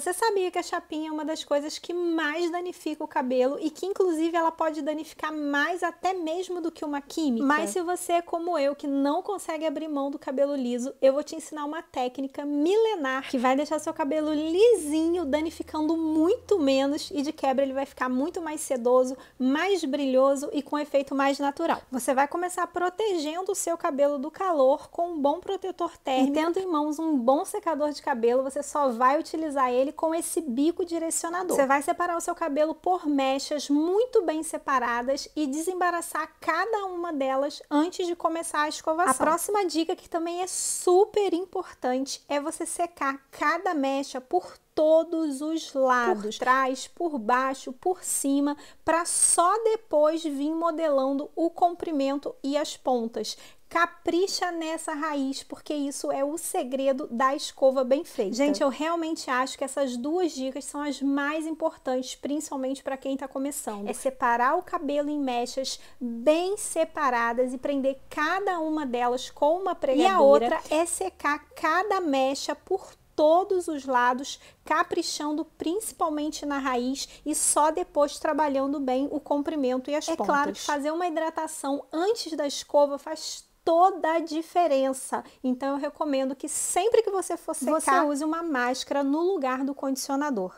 Você sabia que a chapinha é uma das coisas que mais danifica o cabelo e que, inclusive, ela pode danificar mais até mesmo do que uma química? Mas se você é como eu, que não consegue abrir mão do cabelo liso, eu vou te ensinar uma técnica milenar que vai deixar seu cabelo lisinho, danificando muito menos e, de quebra, ele vai ficar muito mais sedoso, mais brilhoso e com efeito mais natural. Você vai começar protegendo o seu cabelo do calor com um bom protetor térmico. E tendo em mãos um bom secador de cabelo, você só vai utilizar ele ele com esse bico direcionador. Você vai separar o seu cabelo por mechas muito bem separadas e desembaraçar cada uma delas antes de começar a escovação. A próxima dica que também é super importante é você secar cada mecha por todos os lados, por trás, por baixo, por cima, para só depois vir modelando o comprimento e as pontas. Capricha nessa raiz, porque isso é o segredo da escova bem feita. Gente, eu realmente acho que essas duas dicas são as mais importantes, principalmente para quem está começando. É separar o cabelo em mechas bem separadas e prender cada uma delas com uma pregadeira. E a outra é secar cada mecha por todos os lados, caprichando principalmente na raiz e só depois trabalhando bem o comprimento e as é pontas. É claro que fazer uma hidratação antes da escova faz toda a diferença. Então eu recomendo que sempre que você for secar, você use uma máscara no lugar do condicionador.